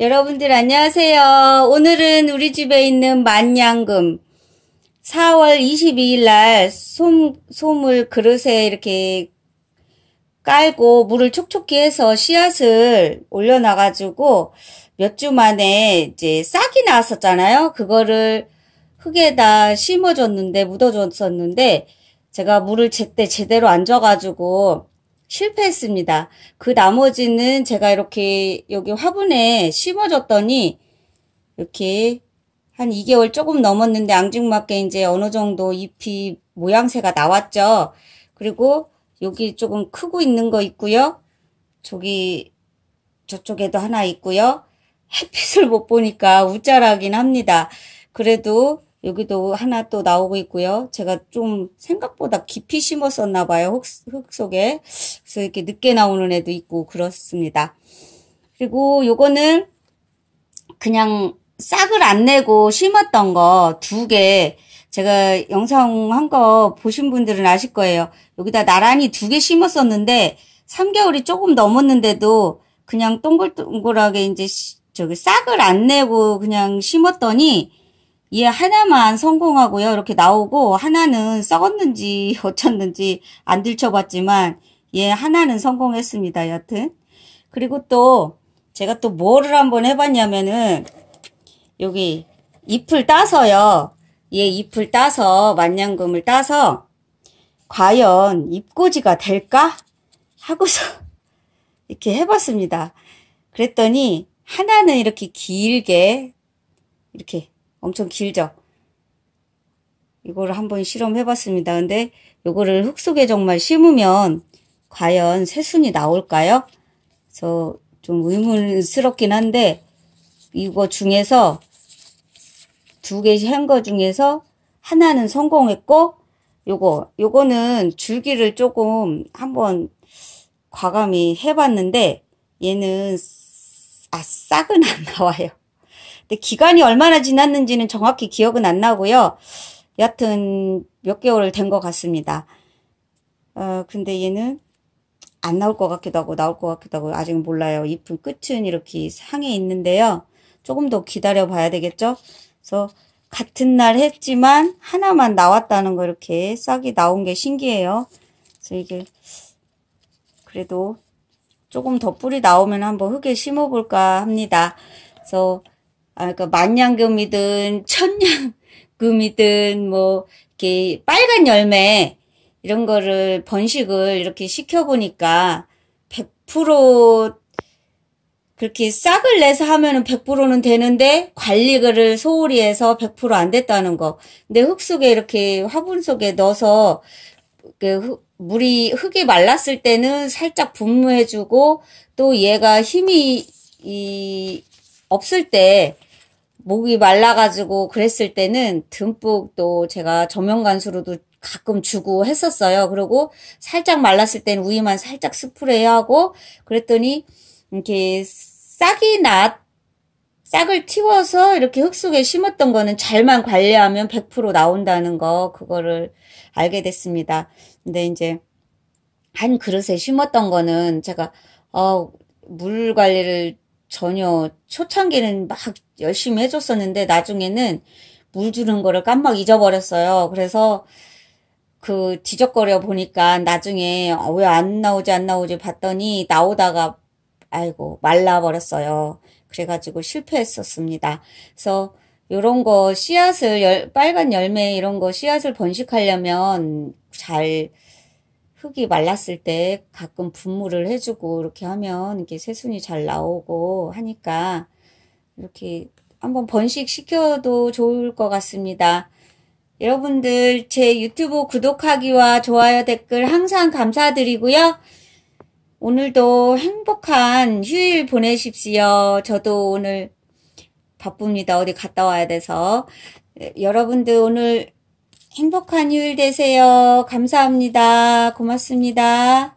여러분들 안녕하세요. 오늘은 우리 집에 있는 만냥금 4월 22일 날 솜, 솜을 그릇에 이렇게 깔고 물을 촉촉히 해서 씨앗을 올려놔가지고 몇 주 만에 이제 싹이 나왔었잖아요. 그거를 흙에다 심어줬는데 묻어줬었는데 제가 물을 제때 제대로 안 줘가지고 실패했습니다. 그 나머지는 제가 이렇게 여기 화분에 심어줬더니 이렇게 한 2개월 조금 넘었는데 앙증맞게 이제 어느 정도 잎이 모양새가 나왔죠. 그리고 여기 조금 크고 있는 거 있고요. 저기 저쪽에도 하나 있고요. 햇빛을 못 보니까 우짜라긴 합니다. 그래도 여기도 하나 또 나오고 있고요. 제가 좀 생각보다 깊이 심었었나 봐요. 흙, 흙 속에. 그래서 이렇게 늦게 나오는 애도 있고 그렇습니다. 그리고 요거는 그냥 싹을 안 내고 심었던 거 두 개. 제가 영상 한 거 보신 분들은 아실 거예요. 여기다 나란히 두 개 심었었는데 3개월이 조금 넘었는데도 그냥 동글동글하게 이제 저기 싹을 안 내고 그냥 심었더니 얘 하나만 성공하고요. 이렇게 나오고 하나는 썩었는지 어쳤는지 안 들춰봤지만 얘 하나는 성공했습니다. 여튼 그리고 또 제가 또 뭐를 한번 해봤냐면은 여기 잎을 따서요. 얘 잎을 따서 만년금을 따서 과연 잎꽂이가 될까 하고서 이렇게 해봤습니다. 그랬더니 하나는 이렇게 길게 이렇게 엄청 길죠? 이거를 한번 실험해 봤습니다. 근데 이거를 흙 속에 정말 심으면 과연 새순이 나올까요? 그래서 좀 의문스럽긴 한데 이거 중에서 두개한거 중에서 하나는 성공했고 요거 요거는 줄기를 조금 한번 과감히 해봤는데 얘는 아 싹은 안 나와요. 근데 기간이 얼마나 지났는지는 정확히 기억은 안 나고요. 여하튼 몇 개월 된 것 같습니다. 어, 근데 얘는 안 나올 것 같기도 하고 나올 것 같기도 하고 아직은 몰라요. 잎은 끝은 이렇게 상에 있는데요. 조금 더 기다려 봐야 되겠죠? 그래서 같은 날 했지만 하나만 나왔다는 거 이렇게 싹이 나온 게 신기해요. 그래서 이게 그래도 조금 더 뿌리 나오면 한번 흙에 심어볼까 합니다. 그래서 아, 그 만냥금이든 천냥금이든 뭐 이렇게 빨간 열매 이런 거를 번식을 이렇게 시켜보니까 100% 그렇게 싹을 내서 하면은 100%는 되는데 관리를 소홀히 해서 100%안 됐다는 거. 근데 흙 속에 이렇게 화분 속에 넣어서 그 흙, 물이 흙이 말랐을 때는 살짝 분무해주고 또 얘가 힘이 이 없을 때 목이 말라가지고 그랬을 때는 듬뿍 또 제가 조명간수로도 가끔 주고 했었어요. 그리고 살짝 말랐을 땐 우유만 살짝 스프레이하고 그랬더니 이렇게 싹이 낫 싹을 틔워서 이렇게 흙속에 심었던 거는 잘만 관리하면 100% 나온다는 거 그거를 알게 됐습니다. 근데 이제 한 그릇에 심었던 거는 제가 어, 물 관리를 전혀 초창기는 막 열심히 해줬었는데 나중에는 물 주는 거를 깜빡 잊어버렸어요. 그래서 그 뒤적거려 보니까 나중에 아, 왜안 나오지 안 나오지 봤더니 나오다가 아이고 말라버렸어요. 그래가지고 실패했었습니다. 그래서 이런 거 씨앗을 열, 빨간 열매 이런 거 씨앗을 번식하려면 잘 흙이 말랐을 때 가끔 분무를 해주고 이렇게 하면 이렇게 새순이 잘 나오고 하니까 이렇게 한번 번식시켜도 좋을 것 같습니다. 여러분들 제 유튜브 구독하기와 좋아요 댓글 항상 감사드리고요. 오늘도 행복한 휴일 보내십시오. 저도 오늘 바쁩니다. 어디 갔다 와야 돼서. 예, 여러분들 오늘 행복한 휴일 되세요. 감사합니다. 고맙습니다.